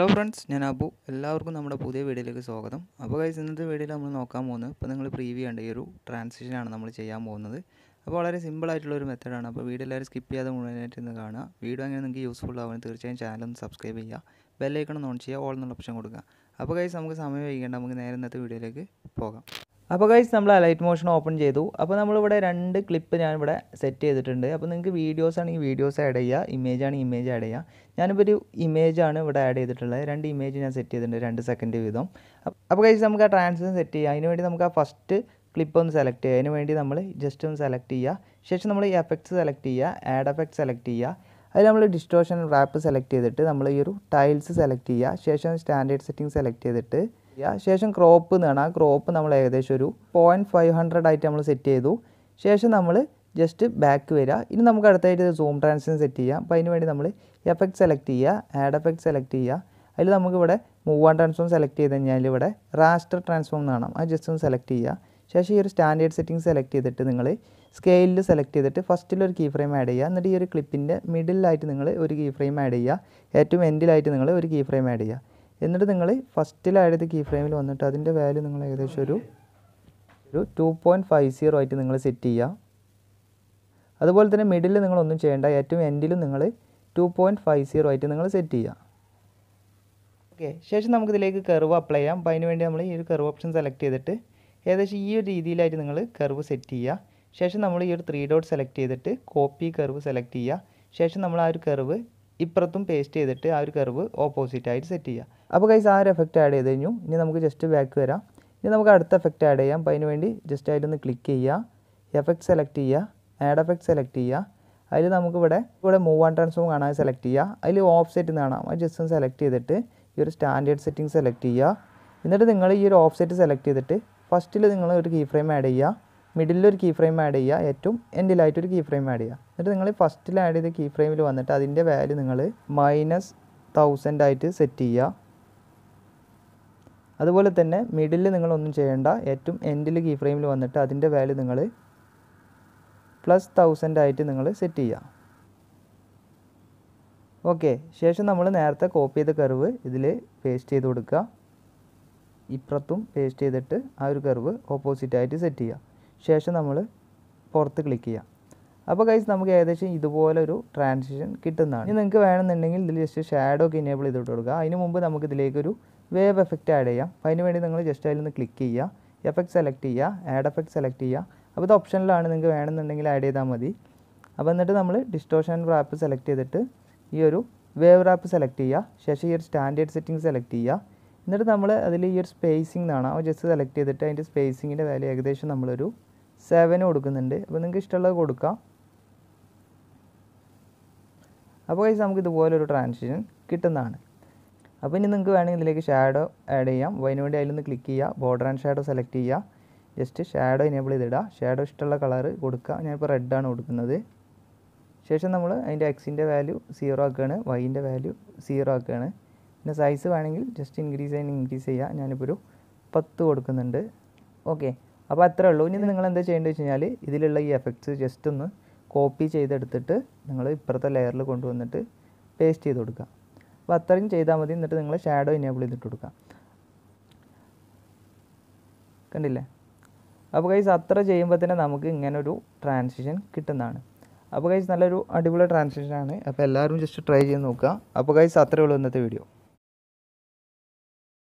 hello friends ഞാൻ അബു എല്ലാവർക്കും നമ്മുടെ പുതിയ വീഡിയോയിലേക്ക് സ്വാഗതം അപ്പോൾ കഴിച്ച് ഇന്നത്തെ വീഡിയോയിൽ നമ്മൾ നോക്കാൻ പോകുന്നത് ഇപ്പോൾ നിങ്ങൾ പ്രീവ്യൂ ഉണ്ട് ഈ ഒരു ട്രാൻസിഷനാണ് നമ്മൾ ചെയ്യാൻ പോകുന്നത് അപ്പോൾ വളരെ സിമ്പിൾ ആയിട്ടുള്ള ഒരു മെത്തേഡാണ് അപ്പോൾ വീഡിയോ എല്ലാവരും സ്കിപ്പ് ചെയ്യാതെ മുഴുവനായിട്ട് ഇന്ന് കാണുക വീഡിയോ അങ്ങനെ നിങ്ങൾക്ക് യൂസ്ഫുൾ ആവുന്നത് തീർച്ചയായും ചാനൽ ഒന്ന് സബ്സ്ക്രൈബ് ചെയ്യുക ബെല്ലൈക്കണം ഓൺ ചെയ്യുക ഓൾ എന്നുള്ള ഓപ്ഷൻ കൊടുക്കുക അപ്പോൾ കഴിച്ച് നമുക്ക് സമയം വൈകേണ്ട നമുക്ക് നേരെ ഇന്നത്തെ വീഡിയോയിലേക്ക് പോകാം അപ്പോൾ ഗൈസ് നമ്മൾ ലൈറ്റ് മോഷൻ ഓപ്പൺ ചെയ്തു അപ്പോൾ നമ്മളിവിടെ രണ്ട് ക്ലിപ്പ് ഞാനിവിടെ സെറ്റ് ചെയ്തിട്ടുണ്ട് അപ്പോൾ നിങ്ങൾക്ക് വീഡിയോസ് ആണെങ്കിൽ വീഡിയോസ് ആഡ് ചെയ്യുക ഇമേജ് ആണെങ്കിൽ ഇമേജ് ആഡ് ചെയ്യുക ഞാനിപ്പോൾ ഒരു ഇമേജാണ് ഇവിടെ ആഡ് ചെയ്തിട്ടുള്ളത് രണ്ട് ഇമേജ് ഞാൻ സെറ്റ് ചെയ്തിട്ടുണ്ട് രണ്ട് സെക്കൻഡ് വീതം അപ്പോൾ ഗൈസ് നമുക്ക് ആ ട്രാൻസിഷൻ സെറ്റ് ചെയ്യുക അതിന് വേണ്ടി നമുക്ക് ആ ഫസ്റ്റ് ക്ലിപ്പ് ഒന്ന് സെലക്ട് ചെയ്യുക അതിന് വേണ്ടി നമ്മൾ ജസ്റ്റ് ഒന്ന് സെലക്ട് ചെയ്യുക ശേഷം നമ്മൾ ഈ എഫക്ട്സ് സെലക്ട് ചെയ്യുക ആഡ് എഫക്ട് സെലക്ട് ചെയ്യുക അതിൽ നമ്മൾ ഡിസ്ട്രോഷൻ റാപ്പ് സെലക്ട് ചെയ്തിട്ട് നമ്മൾ ഈ ഒരു ടൈൽസ് സെലക്ട് ചെയ്യുക ശേഷം സ്റ്റാൻഡേർഡ് സെറ്റിംഗ് സെലക്ട് ചെയ്തിട്ട് ചെയ്യുക ശേഷം ക്രോപ്പ് എന്നാണ് ആ ക്രോപ്പ് നമ്മൾ ഏകദേശം ഒരു പോയിൻറ്റ് ഫൈവ് ഹൺഡ്രഡ് ആയിട്ട് നമ്മൾ സെറ്റ് ചെയ്തു ശേഷം നമ്മൾ ജസ്റ്റ് ബാക്ക് വരിക ഇനി നമുക്ക് അടുത്തായിട്ട് സൂം ട്രാൻസിഷൻ സെറ്റ് ചെയ്യാം അപ്പോൾ അതിന് വേണ്ടി നമ്മൾ എഫക്ട് സെലക്ട് ചെയ്യുക ആഡ് എഫക്ട് സെലക്ട് ചെയ്യുക അതിൽ നമുക്കിവിടെ മൂവ് ആൻഡ് ട്രാൻസ്ഫോം സെലക്ട് ചെയ്ത് കഴിഞ്ഞാൽ ഇവിടെ റാസ്റ്റർ ട്രാൻസ്ഫോം എന്ന് കാണാം അത് ജസ്റ്റ് ഒന്ന് സെലക്ട് ചെയ്യുക ശേഷം ഈ ഒരു സ്റ്റാൻഡേർഡ് സെറ്റിംഗ് സെലക്ട് ചെയ്തിട്ട് നിങ്ങൾ സ്കെയിലിൽ സെലക്ട് ചെയ്തിട്ട് ഫസ്റ്റിൽ ഒരു കീ ഫ്രെയിം ആഡ് ചെയ്യുക എന്നിട്ട് ഈ ഒരു ക്ലിപ്പിൻ്റെ മിഡിലായിട്ട് നിങ്ങൾ ഒരു കീ ഫ്രെയിം ആഡ് ചെയ്യുക ഏറ്റവും എൻഡിലായിട്ട് നിങ്ങൾ ഒരു കീ ഫ്രെയിം ആഡ് ചെയ്യുക എന്നിട്ട് നിങ്ങൾ ഫസ്റ്റിലായത് കീ ഫ്രെയിമിൽ വന്നിട്ട് അതിൻ്റെ വാല്യൂ നിങ്ങൾ ഏകദേശം ഒരു ഒരു ടു പോയിൻറ്റ് ഫൈവ് സീറോ ആയിട്ട് നിങ്ങൾ സെറ്റ് ചെയ്യുക അതുപോലെ തന്നെ മിഡിൽ നിങ്ങളൊന്നും ചെയ്യേണ്ട ഏറ്റവും എൻഡിലും നിങ്ങൾ ടു പോയിൻറ്റ് ഫൈവ് സീറോ ആയിട്ട് നിങ്ങൾ സെറ്റ് ചെയ്യുക ഓക്കെ ശേഷം നമുക്കിതിലേക്ക് കർവ് അപ്ലൈ ചെയ്യാം അപ്പോൾ അതിനുവേണ്ടി നമ്മൾ ഈ ഒരു കർവ് ഓപ്ഷൻ സെലക്ട് ചെയ്തിട്ട് ഏകദേശം ഈ ഒരു രീതിയിലായിട്ട് നിങ്ങൾ കർവ് സെറ്റ് ചെയ്യുക ശേഷം നമ്മൾ ഈ ഒരു ത്രീ ഡോട്ട് സെലക്ട് ചെയ്തിട്ട് കോപ്പി കർവ് സെലക്ട് ചെയ്യുക ശേഷം നമ്മൾ ആ ഒരു കർവ് ഇപ്പുറത്തും പേസ്റ്റ് ചെയ്തിട്ട് ആ ഒരു കർവ് ഓപ്പോസിറ്റായിട്ട് സെറ്റ് ചെയ്യുക അപ്പോൾ കൈസ് ആ ഒരു എഫക്റ്റ് ആഡ് ചെയ്ത് കഴിഞ്ഞു ഇനി നമുക്ക് ജസ്റ്റ് ബാക്ക് വരാം ഇനി നമുക്ക് അടുത്ത എഫക്റ്റ് ആഡ് ചെയ്യാം അപ്പോൾ അതിനുവേണ്ടി ജസ്റ്റ് അതിലൊന്ന് ക്ലിക്ക് ചെയ്യുക എഫക്റ്റ് സെലക്ട് ചെയ്യുക ആഡ് എഫക്റ്റ് സെലക്ട് ചെയ്യുക അതിൽ നമുക്കിവിടെ ഇവിടെ മൂവ് ആൻഡ് ട്രാൻസ്ഫോം കാണാൻ സെലക്ട് ചെയ്യുക അതിൽ ഓഫ് സെറ്റ് എന്ന് കാണാം അത് ജസ്റ്റ് ഒന്ന് സെലക്ട് ചെയ്തിട്ട് ഈ ഒരു സ്റ്റാൻഡേർഡ് സെറ്റിംഗ് സെലക്ട് ചെയ്യുക എന്നിട്ട് നിങ്ങൾ ഈ ഒരു ഓഫ് സെറ്റ് സെലക്ട് ചെയ്തിട്ട് ഫസ്റ്റിൽ നിങ്ങൾ ഒരു കീ ഫ്രെയിം ആഡ് ചെയ്യുക മിഡിലൊരു കീ ഫ്രെയിം ആഡ് ചെയ്യുക ഏറ്റവും എൻഡിലായിട്ടൊരു കീ ഫ്രെയിം ആഡ് ചെയ്യുക എന്നിട്ട് നിങ്ങൾ ഫസ്റ്റിൽ ആഡ് ചെയ്ത കീ ഫ്രെയിമിൽ വന്നിട്ട് അതിൻ്റെ വാല്യൂ നിങ്ങൾ മൈനസ് തൗസൻഡ് ആയിട്ട് സെറ്റ് ചെയ്യുക അതുപോലെ തന്നെ മിഡിൽ നിങ്ങളൊന്നും ചെയ്യേണ്ട ഏറ്റവും എൻഡിൽ കീ ഫ്രെയിമിൽ വന്നിട്ട് അതിൻ്റെ വാല്യൂ നിങ്ങൾ പ്ലസ് തൗസൻഡ് ആയിട്ട് നിങ്ങൾ സെറ്റ് ചെയ്യുക ഓക്കെ ശേഷം നമ്മൾ നേരത്തെ കോപ്പി ചെയ്ത കർവ് ഇതിൽ പേസ്റ്റ് ചെയ്ത് കൊടുക്കുക ഇപ്പുറത്തും പേസ്റ്റ് ചെയ്തിട്ട് ആ ഒരു കർവ് ഓപ്പോസിറ്റായിട്ട് സെറ്റ് ചെയ്യുക ശേഷം നമ്മൾ പുറത്ത് ക്ലിക്ക് ചെയ്യാം അപ്പോൾ കൈസ് നമുക്ക് ഏകദേശം ഇതുപോലെ ഒരു ട്രാൻസിഷൻ കിട്ടുന്നതാണ് ഇനി നിങ്ങൾക്ക് വേണമെന്നുണ്ടെങ്കിൽ ഇതിൽ ജസ്റ്റ് ഷാഡോ ഒക്കെ ഇനേബിൾ ചെയ്തിട്ട് കൊടുക്കുക അതിന് മുമ്പ് നമുക്ക് ഇതിലേക്കൊരു വേവ് എഫക്റ്റ് ആഡ് ചെയ്യാം അപ്പോൾ അതിന് വേണ്ടി നിങ്ങൾ ജസ്റ്റ് അതിൽ നിന്ന് ക്ലിക്ക് ചെയ്യുക എഫക്റ്റ് സെലക്ട് ചെയ്യുക ആഡ് എഫക്റ്റ് സെലക്ട് ചെയ്യുക അപ്പോൾ ഇത് ഓപ്ഷനിലാണ് നിങ്ങൾക്ക് വേണമെന്നുണ്ടെങ്കിൽ ആഡ് ചെയ്താൽ മതി അപ്പോൾ എന്നിട്ട് നമ്മൾ ഡിസ്ട്രോഷൻ റാപ്പ് സെലക്ട് ചെയ്തിട്ട് ഈ ഒരു വേവ് റാപ്പ് സെലക്ട് ചെയ്യുക ശേഷം ഈ ഒരു സ്റ്റാൻഡേർഡ് സെറ്റിംഗ് സെലക്ട് ചെയ്യുക എന്നിട്ട് നമ്മൾ അതിൽ ഈ ഒരു സ്പേസിംഗ് അവ ജസ്റ്റ് സെലക്ട് ചെയ്തിട്ട് അതിൻ്റെ സ്പേസിങ്ങിൻ്റെ വാല്യൂ ഏകദേശം നമ്മളൊരു സെവൻ കൊടുക്കുന്നുണ്ട് അപ്പോൾ നിങ്ങൾക്ക് ഇഷ്ടമുള്ളത് കൊടുക്കാം അപ്പോൾ കഴിച്ച് നമുക്ക് ഇതുപോലെ ഒരു ട്രാൻസിഷൻ കിട്ടുന്നതാണ് അപ്പോൾ ഇനി നിങ്ങൾക്ക് വേണമെങ്കിൽ ഇതിലേക്ക് ഷാഡോ ആഡ് ചെയ്യാം അപ്പോൾ വേണ്ടി അതിലൊന്ന് ക്ലിക്ക് ചെയ്യുക ബോർഡർ ആൻഡ് ഷാഡോ സെലക്ട് ചെയ്യുക ജസ്റ്റ് ഷാഡോ എനേബിൾ ചെയ്തിടുക ഷാഡോ ഇഷ്ടമുള്ള കളർ കൊടുക്കുക ഞാനിപ്പോൾ റെഡാണ് കൊടുക്കുന്നത് ശേഷം നമ്മൾ അതിൻ്റെ എക്സിൻ്റെ വാല്യൂ സീറോ ആക്കുകയാണ് വൈൻ്റെ വാല്യൂ സീറോ ആക്കുകയാണ് പിന്നെ സൈസ് വേണമെങ്കിൽ ജസ്റ്റ് ഇൻക്രീസ് ചെയ്യാൻ ഇൻക്രീസ് ചെയ്യാം ഞാനിപ്പോൾ ഒരു പത്ത് കൊടുക്കുന്നുണ്ട് ഓക്കെ അപ്പോൾ അത്രേ ഉള്ളൂ ഇനി നിങ്ങൾ എന്താ ചെയ്യേണ്ടത് വെച്ച് കഴിഞ്ഞാൽ ഇതിലുള്ള ഈ എഫക്ട്സ് ജസ്റ്റ് ഒന്ന് കോപ്പി ചെയ്തെടുത്തിട്ട് നിങ്ങൾ ഇപ്പുറത്തെ ലെയറിൽ കൊണ്ടുവന്നിട്ട് പേസ്റ്റ് ചെയ്ത് കൊടുക്കുക അപ്പോൾ അത്രയും ചെയ്താൽ മതി എന്നിട്ട് നിങ്ങൾ ഷാഡോ ഇനേബിൾ ചെയ്തിട്ട് കൊടുക്കുക കണ്ടില്ലേ അപ്പോൾ കൈസ് അത്ര ചെയ്യുമ്പോൾ തന്നെ നമുക്ക് ഇങ്ങനൊരു ട്രാൻസിഷൻ കിട്ടുന്നതാണ് അപ്പോൾ കൈസ് നല്ലൊരു അടിപൊളി ട്രാൻസിഷനാണ് അപ്പോൾ എല്ലാവരും ജസ്റ്റ് ട്രൈ ചെയ്ത് നോക്കുക അപ്പോൾ കൈസ് അത്രയേ ഉള്ളൂ ഇന്നത്തെ വീഡിയോ